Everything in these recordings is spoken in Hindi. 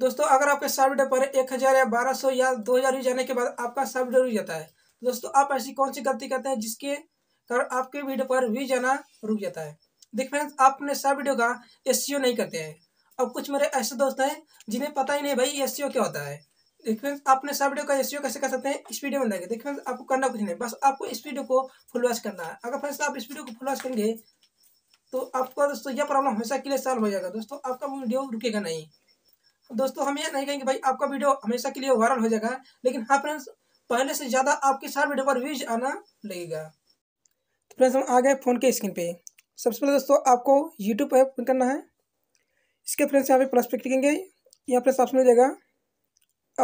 दोस्तों अगर आपके सर्विडे पर एक हज़ार या बारह सौ या दो हज़ार जाने के बाद आपका सर्विडे रुक जाता है तो दोस्तों आप ऐसी कौन सी गलती करते हैं जिसके कारण आपके वीडियो पर व्यू जाना रुक जाता है देख फ्रेंड्स आप अपने सब वीडियो का एस e नहीं करते हैं अब कुछ मेरे ऐसे दोस्त हैं जिन्हें पता ही नहीं भाई एस e क्या होता है देख फ्रेंड्स आपने सब वीडियो का एस e कैसे कर सकते हैं इस वीडियो में देखें देख फ्रेंड्स आपको करना कुछ नहीं बस आपको इस वीडियो को फुल वॉच करना है अगर फ्रेंड्स आप इस वीडियो को फुल वॉच करेंगे तो आपका दोस्तों यह प्रॉब्लम हमेशा के लिए सॉल्व हो जाएगा दोस्तों आपका वीडियो रुकेगा नहीं दोस्तों हम ये नहीं कहेंगे भाई आपका वीडियो हमेशा के लिए वायरल हो जाएगा लेकिन हाँ फ्रेंड्स पहले से ज़्यादा आपके सारे वीडियो पर व्यूज आना लगेगा तो फ्रेंड्स हम आ गए फ़ोन के स्क्रीन पे सबसे पहले दोस्तों आपको यूट्यूब ऐप ओपन करना है इसके फ्रेंड्स यहाँ पे प्लस पे क्लिकेंगे यहाँ फ्रेंड्स ऑप्शन मिलेगा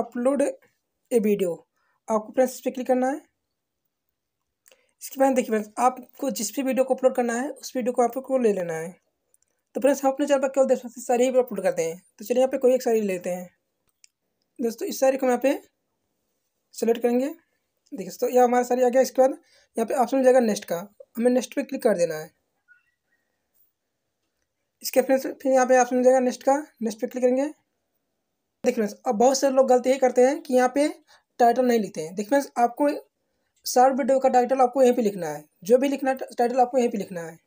अपलोड ए वीडियो आपको फ्रेंड्स इस पर क्लिक करना है इसके बाद देखिए फ्रेंड्स आपको जिस भी वीडियो को अपलोड करना है उस वीडियो को आपको ले लेना है तो फ्रेंड्स हम अपने चैनल पर केवल देश से सारी ही अपलोड करते हैं तो चलिए यहाँ पे कोई एक सारी लेते हैं दोस्तों इस सारी को हम यहाँ पे सेलेक्ट करेंगे देखिए दोस्तों यह हमारा साड़ी आ गया इसके बाद यहाँ पे ऑप्शन मिल जाएगा नेक्स्ट का हमें नेक्स्ट पे क्लिक कर देना है इसके फ्रेंड्स फिर यहाँ पे ऑप्शन मिल जाएगा नेक्स्ट का नेक्स्ट पे क्लिक करेंगे देखिए फ्रेंड्स अब बहुत सारे लोग गलती ये करते हैं कि यहाँ पे टाइटल नहीं लिखते हैं देखिए फ्रेंड्स आपको सर्व वीडियो का टाइटल आपको यहीं पर लिखना है जो भी लिखना टाइटल आपको यहीं पर लिखना है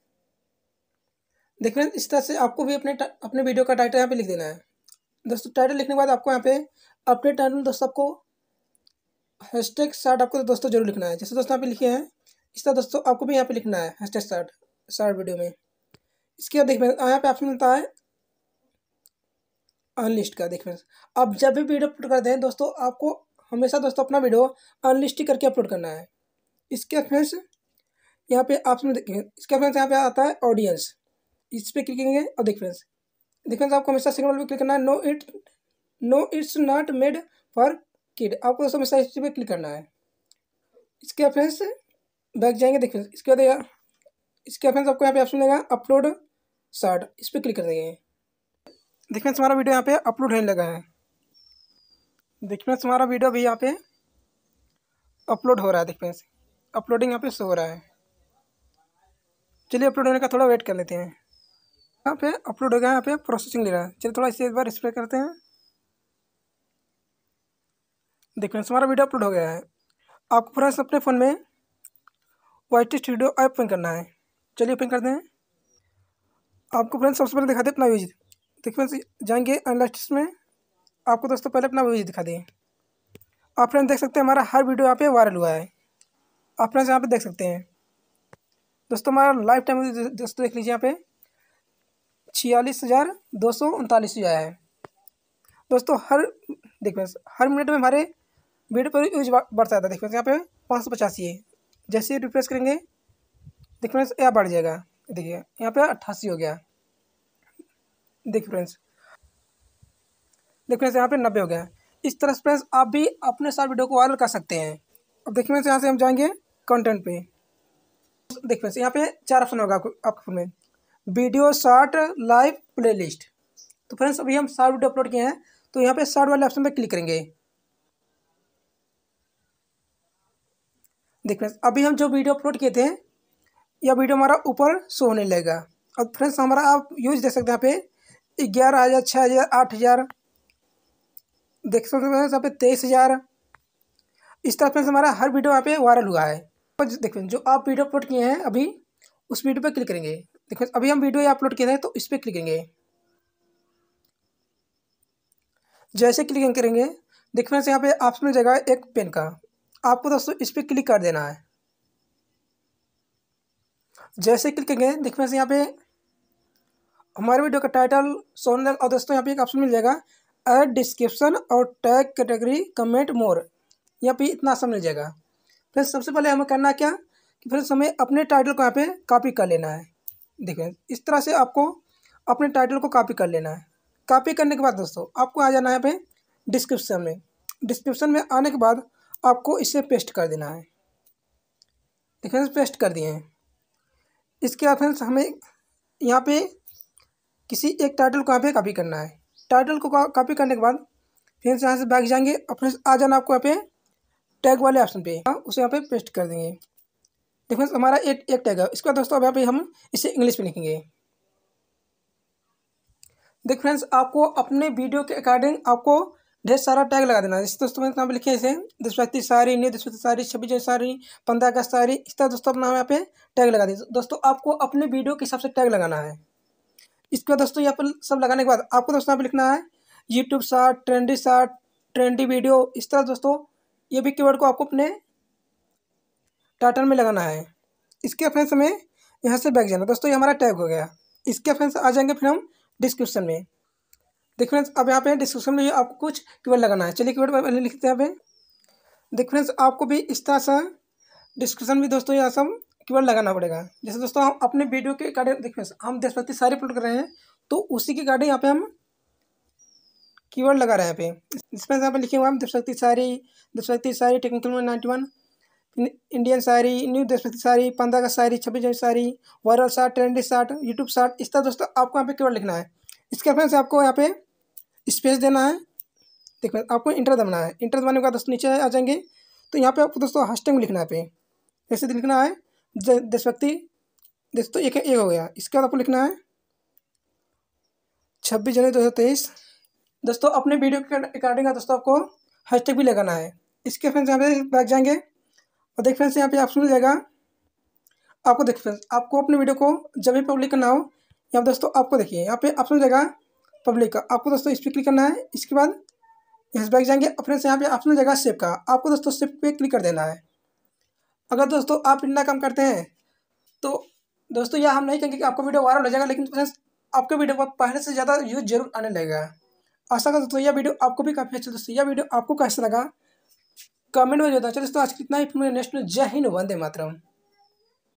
देखिए फ्रेंड इस तरह से आपको भी अपने अपने वीडियो का टाइटल यहाँ पे लिख देना है दोस्तों टाइटल लिखने के बाद आपको यहाँ पे अपने टाइटल दोस्तों आपको हैशटैग शार्ट आपको दोस्तों जरूर लिखना है जैसे दोस्तों यहाँ पे लिखे हैं इस तरह दोस्तों आपको भी यहाँ पे लिखना है हैशटैग शार्ट शार्ट वीडियो में इसके बाद देखिए यहाँ पे ऑप्शन मिलता है अनलिस्ट का देखिए आप जब भी वीडियो अपलोड करते हैं दोस्तों आपको हमेशा दोस्तों अपना वीडियो अनलिस्ट करके अपलोड करना है इसके फ्रेंड्स यहाँ पे ऑप्शन इसके इसका फ्रेंड्स यहाँ पे आता है ऑडियंस इस पर क्लिक करेंगे और देख फ्रेंड्स देख फ्रेंड्स आपको हमेशा सिग्नल पर क्लिक करना है no it no it's not made for kid आपको हमेशा इस पर क्लिक करना है इसके बाद फ्रेंड्स बैक जाएंगे देख फ्रेंड्स इसके बाद इसके फ्रेंड्स आपको यहाँ पे ऑप्शन देगा अपलोड शार्ट इस पर क्लिक कर देंगे देख फ्रेंड्स हमारा वीडियो यहाँ पे अपलोड होने लगा है देख फ्रेंड्स हमारा वीडियो भी यहाँ पे अपलोड हो रहा है देख फ्रेंड्स अपलोडिंग यहाँ पे शो हो रहा है चलिए अपलोड होने का थोड़ा वेट कर लेते हैं यहाँ पे अपलोड हो गया यहाँ पे प्रोसेसिंग ले रहा है चलिए थोड़ा इसे एक बार स्प्रे करते हैं देखिए हमारा वीडियो अपलोड हो गया है आपको फ्रेंड्स अपने फ़ोन में वाइट वीडियो ऐप ओपन करना है चलिए ओपन करते हैं आपको फ्रेंड्स सबसे पहले दिखा दें अपना व्यूज देखिए फ्रेंड्स जाएंगे एनालिस्टिक्स में आपको दोस्तों पहले अपना व्यूज दिखा दें आप फ्रेंड्स देख सकते हैं हमारा हर वीडियो यहाँ पे वायरल हुआ है आप फ्रेंड्स यहाँ पे देख सकते हैं दोस्तों हमारा लाइफ टाइम दोस्तों देख लीजिए यहाँ पे छियालीस हज़ार दो सौ उनतालीस जो है दोस्तों हर देखो हर मिनट में हमारे वीडियो पर यूज बढ़ता जाता है देखो यहाँ पे पाँच सौ पचासी है जैसे रिफ्रेश करेंगे देखो यहाँ बढ़ जाएगा देखिए यहाँ पे अट्ठासी हो गया देखिए फ्रेंड्स देखो फ्रेंड्स यहाँ पे नब्बे हो गया इस तरह से फ्रेंड्स आप भी अपने साथ वीडियो को वायरल कर सकते हैं अब देखिए फ्रेंड्स यहाँ से हम जाएंगे कंटेंट पे देखिए फ्रेंड्स यहाँ पे चार ऑप्शन होगा आपके फोन में वीडियो शॉर्ट लाइव प्लेलिस्ट तो फ्रेंड्स अभी हम शॉर्ट वीडियो अपलोड किए हैं तो यहाँ पे शॉर्ट वाले ऑप्शन पे क्लिक करेंगे देख फ्रेंड्स अभी हम जो वीडियो अपलोड किए थे यह वीडियो हमारा ऊपर शो होने लगेगा और फ्रेंड्स हमारा आप यूज देख सकते हैं यहाँ पे ग्यारह हज़ार छः हज़ार आठ हज़ार देख सकते हैं यहाँ पे तेईस हज़ार इस तरह फ्रेंड्स हमारा हर वीडियो यहाँ पे वायरल हुआ है तो देखिए जो आप वीडियो अपलोड किए हैं अभी उस वीडियो पर क्लिक करेंगे देखो अभी हम वीडियो अपलोड किए थे तो इस पर क्लिकेंगे जैसे क्लिक करेंगे देखो फ्रेंड्स यहाँ पे आपसे मिल जाएगा एक पेन का आपको दोस्तों इस पर क्लिक कर देना है जैसे क्लिक करेंगे देखो फ्रेंड्स यहाँ पे हमारे वीडियो का टाइटल सोनल और दोस्तों यहाँ पे एक ऑप्शन मिल जाएगा एड डिस्क्रिप्शन और टैग कैटेगरी कमेंट मोर यहाँ पे इतना सब मिल जाएगा फिर सबसे पहले हमें करना क्या कि फिर हमें अपने टाइटल को यहाँ पे कॉपी कर लेना है देखो इस तरह से आपको अपने टाइटल को कॉपी कर लेना है कॉपी करने के बाद दोस्तों आपको आ जाना है पे डिस्क्रिप्शन में डिस्क्रिप्शन में आने के बाद आपको इसे पेस्ट कर देना है देखें पेस्ट कर दिए हैं इसके बाद फ्रेंड्स हमें यहाँ पे किसी एक टाइटल को यहाँ पे कॉपी करना है टाइटल को कॉपी करने के बाद फ्रेंड्स यहाँ से बैग जाएंगे और फ्रेंड्स आ जाना आपको यहाँ पे टैग वाले ऑप्शन पे उसे यहाँ पे पेस्ट कर देंगे देखो हमारा एक एक टैग है इसके बाद दोस्तों अब यहाँ पे हम इसे इंग्लिश में लिखेंगे देख फ्रेंड्स आपको अपने वीडियो के अकॉर्डिंग आपको ढेर सारा टैग लगा देना जैसे दोस्तों मैंने लिखे इसे दस व्यक्ति सारी न्यू दस व्यक्ति सारी छब्बीस जन सारी पंद्रह अगस्त सारी इस तरह दोस्तों अपना यहाँ पे टैग लगा दीजिए दोस्तों आपको अपने वीडियो के हिसाब से टैग लगाना है इसके बाद दोस्तों यहाँ पर सब लगाने के बाद आपको दोस्तों यहाँ पर लिखना है YouTube short trendy short trendy video इस तरह दोस्तों ये भी कीवर्ड को आपको अपने स्टार्टर में लगाना है इसके फ्रेंड्स हमें यहाँ से बैक जाना दोस्तों ये हमारा टैग हो गया इसके फ्रेंड्स आ जाएंगे फिर हम डिस्क्रिप्शन में देखो फ्रेंड्स अब यहाँ पे डिस्क्रिप्शन में आपको कुछ कीवर्ड लगाना है चलिए कीवर्ड पहले लिखते हैं देखो फ्रेंड्स आपको भी इस तरह से डिस्क्रिप्शन में दोस्तों यहाँ सब कीवर्ड लगाना पड़ेगा जैसे दोस्तों हम अपने वीडियो के रिगार्डिंग फ्रेंड्स हम देशभक्ति सारे अपलोड कर रहे हैं तो उसी के कार्ड यहाँ पे हम कीवर्ड लगा रहे हैं यहाँ पे इसमें यहाँ पे लिखे हुए हम देशभक्ति सारी देशभक्ति sari technical ninety one Indian sari new देशभक्ति साड़ी पंद्रह अगस्त साड़ी छब्बीस जनवरी sari viral short trendy short YouTube short इस तरह दोस्तों आपको यहाँ पे केवल लिखना है इसके रेफरेंस आपको यहाँ पे स्पेस देना है देखो आपको इंटर दबाना है इंटर दबाने के बाद दोस्तों नीचे आ जाएंगे तो यहाँ पे आपको दोस्तों हैशटैग लिखना है पे जैसे लिखना है देशभक्ति दोस्तों एक एक हो गया इसके बाद आपको लिखना है छब्बीस जनवरी दो हज़ार तेईस दोस्तों अपने वीडियो के अकॉर्डिंग दोस्तों आपको हैशटैग भी लगाना है इसके फ्रेंड्स यहाँ पे बैठ जाएंगे और देख फ्रेंड्स यहाँ पे ऑप्शन मिल जाएगा आपको देख फ्रेंड्स आपको अपने वीडियो को जब भी पब्लिक करना हो यहाँ पर दोस्तों आपको देखिए यहाँ पे ऑप्शन मिल जाएगा पब्लिक का आपको दोस्तों इस पर क्लिक करना है इसके बाद इस बैग जाएंगे फ्रेंड्स यहाँ पे ऑप्शन मिल जाएगा सेव का आपको दोस्तों सेव पे क्लिक कर देना है अगर दोस्तों आप इतना काम करते हैं तो दोस्तों यह हम नहीं कहेंगे कि आपका वीडियो वायरल हो जाएगा लेकिन फ्रेंड्स आपके वीडियो पर पहले से ज़्यादा व्यूज जरूर आने लगेगा आशा करता दोस्तों यह वीडियो आपको भी काफ़ी अच्छा दोस्तों यह वीडियो आपको कैसा लगा कमेंट में जो था चलो दोस्तों आज कितना ही फिल्म नेक्स्ट जय हिंद वंदे मातरम